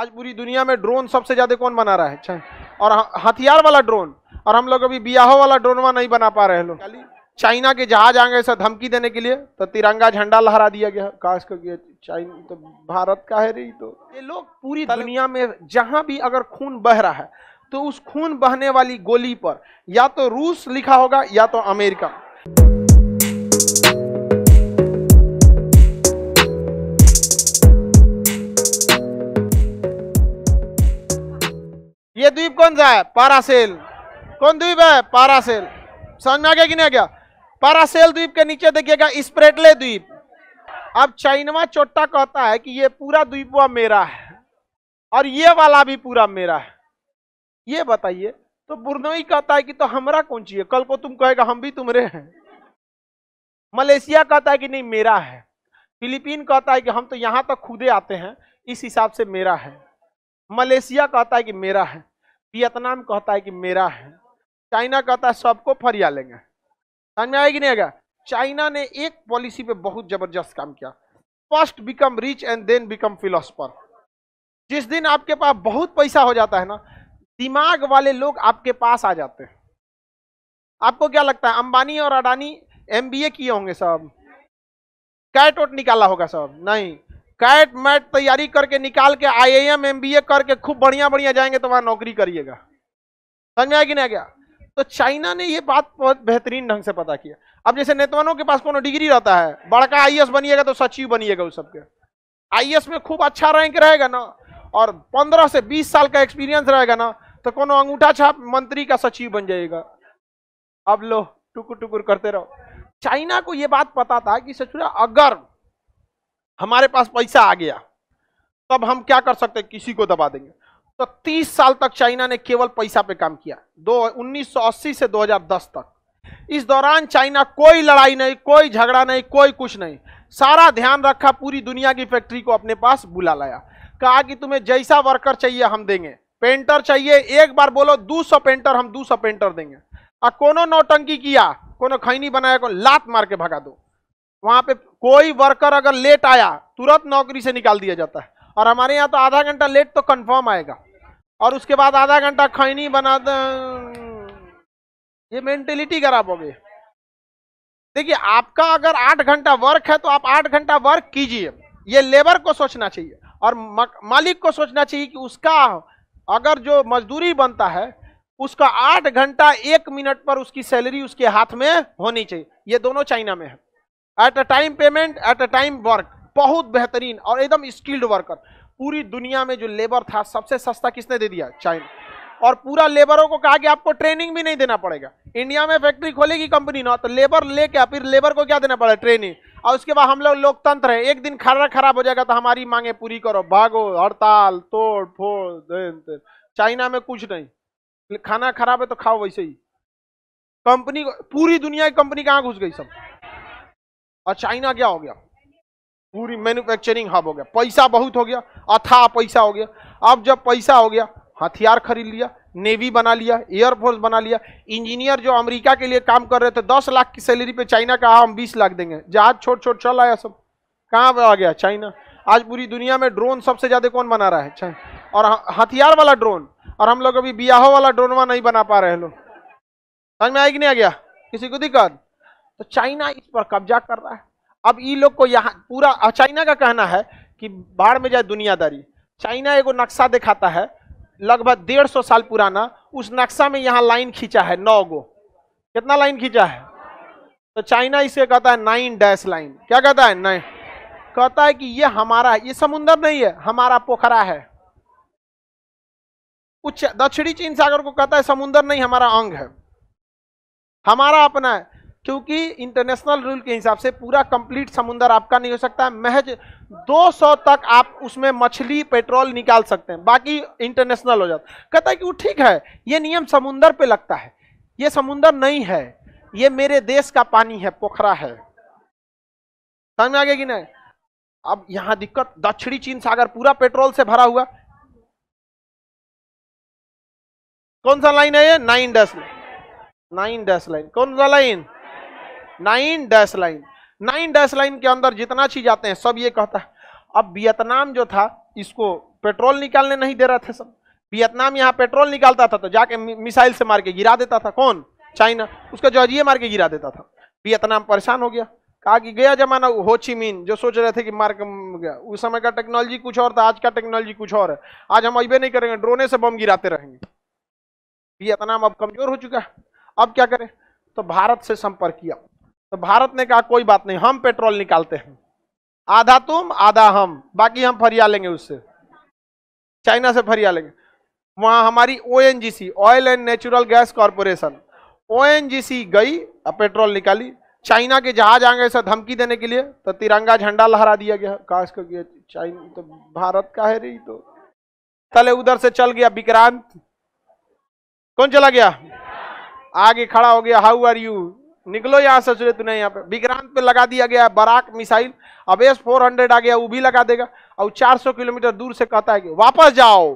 आज पूरी दुनिया में ड्रोन सबसे ज्यादा कौन बना रहा है अच्छा और हथियार वाला ड्रोन और हम लोग अभी बियाहो वाला ड्रोनवा नहीं बना पा रहे हैं लोग चाइना के जहाज आ गए ऐसा धमकी देने के लिए तो तिरंगा झंडा लहरा दिया गया काश कर गया चाइना तो भारत का है रही तो ये लोग पूरी दुनिया में जहां भी अगर खून बह रहा है तो उस खून बहने वाली गोली पर या तो रूस लिखा होगा या तो अमेरिका द्वीप कौन सा है पारासेल कौन द्वीप है पारासेल समझ में आ गया कि नहीं आ गया पारासेल द्वीप के नीचे देखिएगा स्प्रेटले द्वीप अब चाइनवा चोट्टा कहता है कि ये पूरा द्वीप हुआ मेरा है और ये वाला भी पूरा मेरा है ये बताइए तो बुरनोई कहता है कि तो हमारा कौन चाहिए कल को तुम कहेगा हम भी तुम्हारे हैं मलेशिया कहता है कि नहीं मेरा है फिलीपीन कहता है कि हम तो यहाँ तक तो खुदे आते हैं इस हिसाब से मेरा है मलेशिया कहता है कि मेरा है वियतनाम कहता है कि मेरा है चाइना कहता है सबको फरिया लेंगे समझ में आएगी नहीं आएगा चाइना ने एक पॉलिसी पे बहुत जबरदस्त काम किया first become rich and then become philosopher जिस दिन आपके पास बहुत पैसा हो जाता है ना दिमाग वाले लोग आपके पास आ जाते हैं आपको क्या लगता है अंबानी और अडानी एमबीए किए होंगे सब कैट वोट निकाला होगा सब नहीं कैट मैट तैयारी करके निकाल के आईएएम एमबीए करके खूब बढ़िया बढ़िया जाएंगे तो वहां नौकरी करिएगा समझ में आया कि नहीं गया तो चाइना ने ये बात बहुत बेहतरीन ढंग से पता किया अब जैसे नेतवानों के पास कोनो डिग्री रहता है बड़का आई बनिएगा तो सचिव बनिएगा उस सबके आई में खूब अच्छा रैंक रहेगा ना और पंद्रह से बीस साल का एक्सपीरियंस रहेगा ना तो कोनो अंगूठा छाप मंत्री का सचिव बन जाएगा अब लो टुकुर टुकुर करते रहो चाइना को ये बात पता था कि सचुरा अगर हमारे पास पैसा आ गया तब तो हम क्या कर सकते हैं किसी को दबा देंगे तो 30 साल तक चाइना ने केवल पैसा पे काम किया दो उन्नीस से 2010 तक इस दौरान चाइना कोई लड़ाई नहीं कोई झगड़ा नहीं कोई कुछ नहीं सारा ध्यान रखा पूरी दुनिया की फैक्ट्री को अपने पास बुला लाया कहा कि तुम्हें जैसा वर्कर चाहिए हम देंगे पेंटर चाहिए एक बार बोलो दो सौ पेंटर हम दो सौ पेंटर देंगे और कोनो नौटंकी किया कोनो खैनी बनाया को लात मार के भगा दो वहां पे कोई वर्कर अगर लेट आया तुरंत नौकरी से निकाल दिया जाता है और हमारे यहाँ तो आधा घंटा लेट तो कंफर्म आएगा और उसके बाद आधा घंटा खैनी बना ये मेंटेलिटी खराब हो गई देखिए आपका अगर आठ घंटा वर्क है तो आप आठ घंटा वर्क कीजिए ये लेबर को सोचना चाहिए और मालिक को सोचना चाहिए कि उसका अगर जो मजदूरी बनता है उसका आठ घंटा एक मिनट पर उसकी सैलरी उसके हाथ में होनी चाहिए ये दोनों चाइना में है at a time payment at a time work बहुत बेहतरीन और एकदम स्किल्ड वर्कर पूरी दुनिया में जो लेबर था सबसे सस्ता किसने दे दिया चाइना और पूरा लेबरों को कहा कि आपको ट्रेनिंग भी नहीं देना पड़ेगा इंडिया में फैक्ट्री खोलेगी कंपनी ना तो लेबर लेके फिर लेबर को क्या देना पड़ेगा ट्रेनिंग और उसके बाद हम लोग लोकतंत्र है एक दिन खड़ा खराब हो जाएगा तो हमारी मांगे पूरी करो भागो हड़ताल तोड़ फोड़ चाइना में कुछ नहीं खाना खराब है तो खाओ वैसे ही कंपनी पूरी दुनिया की कंपनी कहाँ घुस गई सब और चाइना क्या हो गया पूरी मैन्युफैक्चरिंग हब हो गया पैसा बहुत हो गया अथा पैसा हो गया अब जब पैसा हो गया हथियार खरीद लिया नेवी बना लिया एयरफोर्स बना लिया इंजीनियर जो अमेरिका के लिए काम कर रहे थे दस लाख की सैलरी पे चाइना कहा हम बीस लाख देंगे जहाज छोट छोट चल आया सब कहाँ आ गया चाइना आज पूरी दुनिया में ड्रोन सबसे ज्यादा कौन बना रहा है चाइना और हथियार वाला ड्रोन और हम लोग अभी बियाहो वाला ड्रोनवा नहीं बना पा रहे लोग समझ में आएगी नहीं आ गया किसी को दिक्कत तो चाइना इस पर कब्जा कर रहा है अब ये लोग को यहाँ पूरा चाइना का कहना है कि बाढ़ में जाए दुनियादारी चाइना एगो नक्शा दिखाता है लगभग डेढ़ सौ साल पुराना उस नक्शा में यहाँ लाइन खींचा है नौ गो कितना लाइन खींचा है तो चाइना इसे कहता है नाइन डैश लाइन क्या कहता है नाइन कहता है कि ये हमारा ये समुंदर नहीं है हमारा पोखरा है उच्च दक्षिणी चीन सागर को कहता है समुंदर नहीं हमारा अंग है हमारा अपना है क्योंकि इंटरनेशनल रूल के हिसाब से पूरा कंप्लीट समुंदर आपका नहीं हो सकता है महज 200 तक आप उसमें मछली पेट्रोल निकाल सकते हैं बाकी इंटरनेशनल हो जाता कहता है कि वो ठीक है ये नियम समुंदर पे लगता है ये समुंदर नहीं है ये मेरे देश का पानी है पोखरा है समझ में आ गया कि नहीं अब यहां दिक्कत दक्षिणी चीन सागर पूरा पेट्रोल से भरा हुआ कौन सा लाइन है ये nine dash line nine dash line कौन सा line nine dash line nine dash line के अंदर जितना चीज आते हैं सब ये कहता है अब वियतनाम जो था इसको पेट्रोल निकालने नहीं दे रहा था सब वियतनाम यहाँ पेट्रोल निकालता था तो जाके मिसाइल से मार के गिरा देता था कौन चाइना उसका जॉर्जिया मार के गिरा देता था वियतनाम परेशान हो गया कहा कि गया जमाना होचीमीन जो सोच रहे थे कि के गया उस समय का टेक्नोलॉजी कुछ और था आज का टेक्नोलॉजी कुछ और है आज हम अबे नहीं करेंगे ड्रोने से बम गिराते रहेंगे वियतनाम अब कमजोर हो चुका है अब क्या करें तो भारत से संपर्क किया तो भारत ने कहा कोई बात नहीं हम पेट्रोल निकालते हैं आधा तुम आधा हम बाकी हम फरिया लेंगे उससे चाइना से फरिया लेंगे वहां हमारी ओ oil and natural gas corporation ओ गई पेट्रोल निकाली चाइना के जहाज आ गए सर धमकी देने के लिए तो तिरंगा झंडा लहरा दिया गया काश कर चाइना तो भारत का है रही तो तले उधर से चल गया विक्रांत कौन चला गया आगे खड़ा हो गया हाउ आर यू निकलो यहाँ से चले तुमने यहाँ पे विक्रांत पे लगा दिया गया है बराक मिसाइल अब एस फोर हंड्रेड आ गया वो भी लगा देगा और 400 किलोमीटर दूर से कहता है कि वापस जाओ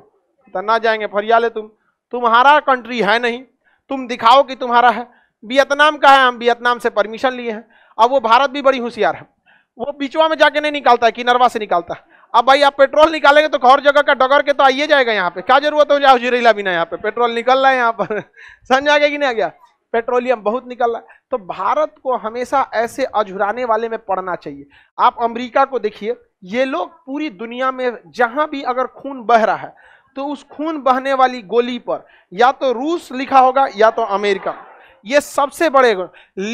तो ना जाएंगे फरियाले तुम तुम्हारा कंट्री है नहीं तुम दिखाओ कि तुम्हारा है वियतनाम का है हम वियतनाम से परमिशन लिए हैं अब वो भारत भी बड़ी होशियार है वो बिचवा में जाके नहीं निकालता है किनरवा से निकालता है अब भाई आप पेट्रोल निकालेंगे तो हर जगह का डगर के तो आइए जाएगा यहाँ पे क्या जरूरत हो जाओ जीरेला बिना यहाँ पे पेट्रोल निकल रहा है यहाँ पर समझ आ गया कि नहीं आ गया पेट्रोलियम बहुत निकल रहा है तो भारत को हमेशा ऐसे अझुराने वाले में पड़ना चाहिए आप अमेरिका को देखिए ये लोग पूरी दुनिया में जहां भी अगर खून बह रहा है तो उस खून बहने वाली गोली पर या तो रूस लिखा होगा या तो अमेरिका ये सबसे बड़े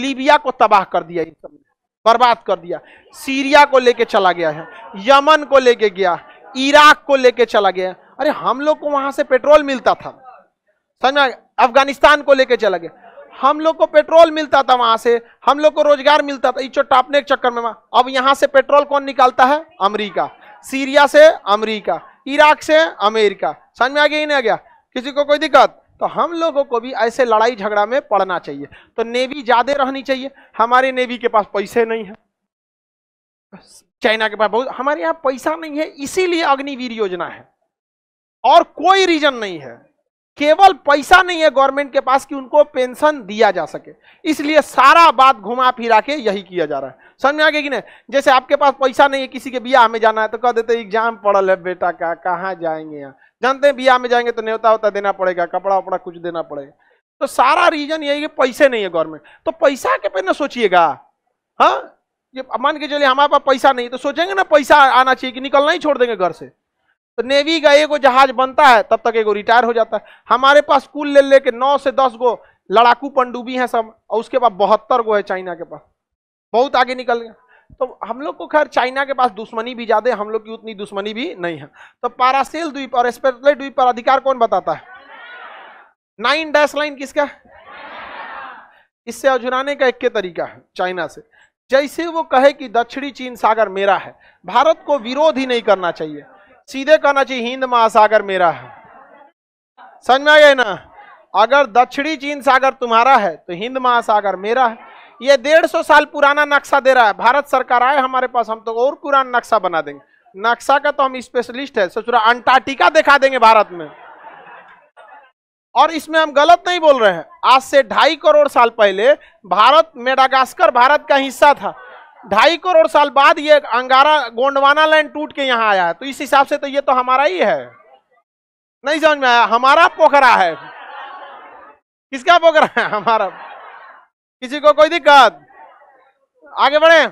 लीबिया को तबाह कर दिया इन सब बर्बाद कर दिया सीरिया को लेके चला गया है यमन को लेके गया इराक को लेके चला गया अरे हम लोग को वहां से पेट्रोल मिलता था समझ अफगानिस्तान को लेके चला गया हम लोग को पेट्रोल मिलता था वहां से हम लोग को रोजगार मिलता था इच्छो टापने के चक्कर में अब यहाँ से पेट्रोल कौन निकालता है अमरीका सीरिया से अमरीका इराक से अमेरिका समझ में आ गया ही नहीं आ गया किसी को कोई दिक्कत तो हम लोगों को भी ऐसे लड़ाई झगड़ा में पड़ना चाहिए तो नेवी ज्यादा रहनी चाहिए हमारे नेवी के पास पैसे नहीं है चाइना के पास बहुत हमारे यहाँ पैसा नहीं है इसीलिए अग्निवीर योजना है और कोई रीजन नहीं है केवल पैसा नहीं है गवर्नमेंट के पास कि उनको पेंशन दिया जा सके इसलिए सारा बात घुमा फिरा के यही किया जा रहा है समझ में आ गया कि नहीं जैसे आपके पास पैसा नहीं है किसी के ब्याह में जाना है तो कह देते एग्जाम पड़ल है बेटा का कहाँ जाएंगे यहाँ जानते हैं ब्याह में जाएंगे तो न्योता होता देना पड़ेगा कपड़ा वपड़ा कुछ देना पड़ेगा तो सारा रीजन यही है पैसे नहीं है गवर्नमेंट तो पैसा के पे ना सोचिएगा हाँ ये मान के चलिए हमारे पास पैसा नहीं तो सोचेंगे ना पैसा आना चाहिए कि निकलना ही छोड़ देंगे घर से तो नेवी का एगो जहाज बनता है तब तक एगो रिटायर हो जाता है हमारे पास कुल ले लेके नौ से दस गो लड़ाकू पनडुब्बी हैं सब और उसके बाद बहत्तर गो है चाइना के पास बहुत आगे निकल गया तो हम लोग को खैर चाइना के पास दुश्मनी भी ज़्यादा हम लोग की उतनी दुश्मनी भी नहीं है तो पारासेल द्वीप और स्पेटल द्वीप पर अधिकार कौन बताता है नाइन डैश लाइन किसका इससे अजुराने का एक तरीका है चाइना से जैसे वो कहे कि दक्षिणी चीन सागर मेरा है भारत को विरोध ही नहीं करना चाहिए सीधे कहना चाहिए हिंद महासागर मेरा है समझ में आ गया ना अगर दक्षिणी चीन सागर तुम्हारा है तो हिंद महासागर मेरा है ये डेढ़ सौ साल पुराना नक्शा दे रहा है भारत सरकार आए हमारे पास हम तो और पुराना नक्शा बना देंगे नक्शा का तो हम स्पेशलिस्ट है ससुरा अंटार्टिका दिखा देंगे भारत में और इसमें हम गलत नहीं बोल रहे हैं आज से ढाई करोड़ साल पहले भारत मेडागास्कर भारत का हिस्सा था ढाई करोड़ साल बाद ये अंगारा गोंडवाना लैंड टूट के यहाँ आया तो इस हिसाब से तो ये तो हमारा ही है नहीं समझ में आया हमारा पोखरा है किसका पोखरा है हमारा किसी को कोई दिक्कत आगे बढ़े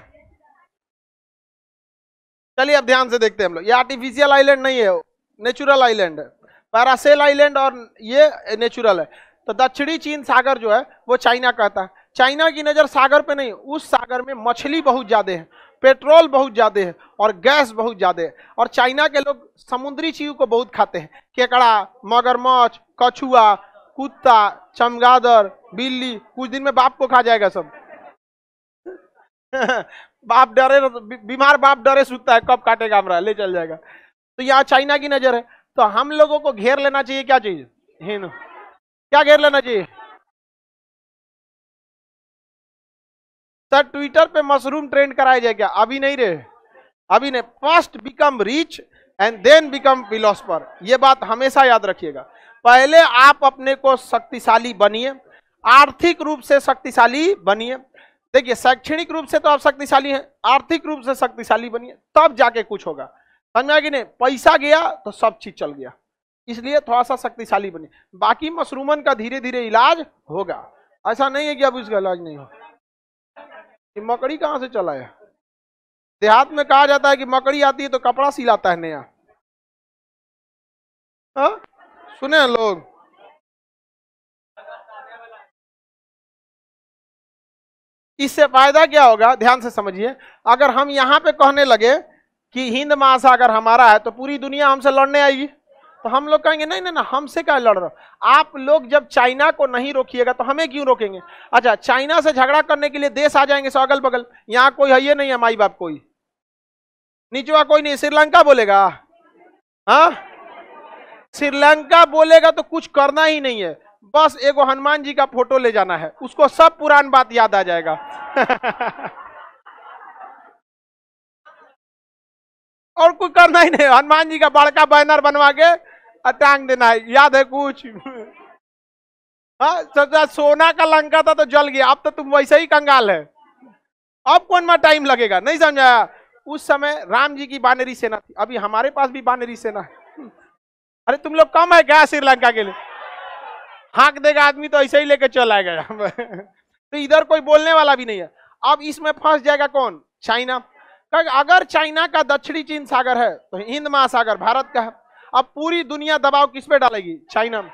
चलिए अब ध्यान से देखते हैं हम लोग ये आर्टिफिशियल आइलैंड नहीं है नेचुरल आइलैंड है पैरासेल आइलैंड और ये नेचुरल है तो दक्षिणी चीन सागर जो है वो चाइना कहता है चाइना की नज़र सागर पे नहीं उस सागर में मछली बहुत ज़्यादा है पेट्रोल बहुत ज़्यादा है और गैस बहुत ज़्यादा है और चाइना के लोग समुद्री चीज को बहुत खाते हैं केकड़ा मगरमच्छ कछुआ कुत्ता चमगादड़ बिल्ली कुछ दिन में बाप को खा जाएगा सब बाप डरे बीमार बाप डरे सूखता है कब काटेगा हमारा ले चल जाएगा तो यहाँ चाइना की नज़र है तो हम लोगों को घेर लेना चाहिए क्या चीज़ हिंद क्या घेर लेना चाहिए सर ट्विटर पे मशरूम ट्रेंड कराया जाए क्या अभी नहीं रे अभी नहीं first become rich and then become philosopher ये बात हमेशा याद रखिएगा पहले आप अपने को शक्तिशाली बनिए आर्थिक रूप से शक्तिशाली बनिए देखिए शैक्षणिक रूप से तो आप शक्तिशाली हैं आर्थिक रूप से शक्तिशाली बनिए तब जाके कुछ होगा समझा कि नहीं पैसा गया तो सब चीज चल गया इसलिए थोड़ा सा शक्तिशाली बनिए बाकी मशरूमन का धीरे धीरे इलाज होगा ऐसा नहीं है कि अब उसका इलाज नहीं होगा ये मकड़ी कहाँ से चला है देहात में कहा जाता है कि मकड़ी आती है तो कपड़ा सिलाता है नया हा? सुने लोग इससे फायदा क्या होगा ध्यान से समझिए अगर हम यहां पे कहने लगे कि हिंद महासागर हमारा है तो पूरी दुनिया हमसे लड़ने आएगी तो हम लोग कहेंगे नहीं नहीं ना हमसे क्या लड़ रहा हो आप लोग जब चाइना को नहीं रोकिएगा तो हमें क्यों रोकेंगे अच्छा चाइना से झगड़ा करने के लिए देश आ जाएंगे सो अगल बगल यहाँ कोई है ये नहीं है माई बाप कोई नीचवा कोई नहीं श्रीलंका बोलेगा हाँ श्रीलंका बोलेगा तो कुछ करना ही नहीं है बस एगो हनुमान जी का फोटो ले जाना है उसको सब पुरान बात याद आ जाएगा और कुछ करना ही नहीं हनुमान जी का बड़का बैनर बनवा के अटैंग देना है याद है कुछ हाँ तो तो सोना का लंका था तो जल गया अब तो तुम वैसे ही कंगाल है अब कौन मैं टाइम लगेगा नहीं समझाया उस समय राम जी की बानेरी सेना थी अभी हमारे पास भी बानेरी सेना है अरे तुम लोग कम है क्या श्रीलंका के लिए हाँक देगा आदमी तो ऐसे ही लेकर चला गया तो इधर कोई बोलने वाला भी नहीं है अब इसमें फंस जाएगा कौन चाइना अगर चाइना का दक्षिणी चीन सागर है तो हिंद महासागर भारत का है अब पूरी दुनिया दबाव किस पे डालेगी चाइना में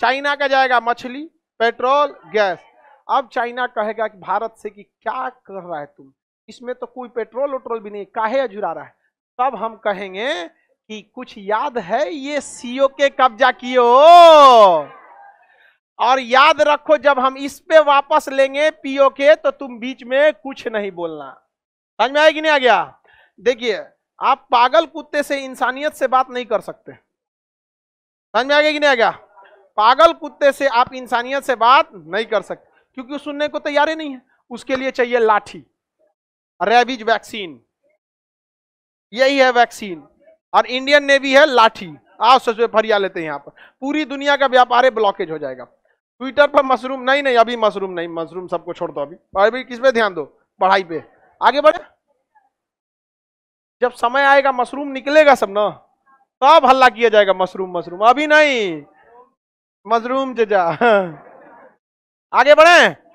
चाइना का जाएगा मछली पेट्रोल गैस अब चाइना कहेगा कि भारत से कि क्या कर रहा है तुम इसमें तो कोई पेट्रोल वेट्रोल भी नहीं काहे अजुरा रहा है तब हम कहेंगे कि कुछ याद है ये सीओ के कब्जा किए और याद रखो जब हम इस पे वापस लेंगे पीओ के तो तुम बीच में कुछ नहीं बोलना समझ में आएगी नहीं आ गया देखिए आप पागल कुत्ते से इंसानियत से बात नहीं कर सकते समझ में आ गया कि नहीं आ गया पागल कुत्ते से आप इंसानियत से बात नहीं कर सकते क्योंकि सुनने को तैयार ही नहीं है उसके लिए चाहिए लाठी रेबीज वैक्सीन यही है वैक्सीन और इंडियन नेवी है लाठी आओ सच में फरिया लेते हैं यहाँ पर पूरी दुनिया का व्यापार ब्लॉकेज हो जाएगा ट्विटर पर मशरूम नहीं नहीं अभी मशरूम नहीं मशरूम सबको छोड़ दो अभी अभी किस पे ध्यान दो पढ़ाई पे आगे बढ़े जब समय आएगा मशरूम निकलेगा सब ना तब हल्ला किया जाएगा मशरूम मशरूम अभी नहीं मशरूम जा आगे बढ़े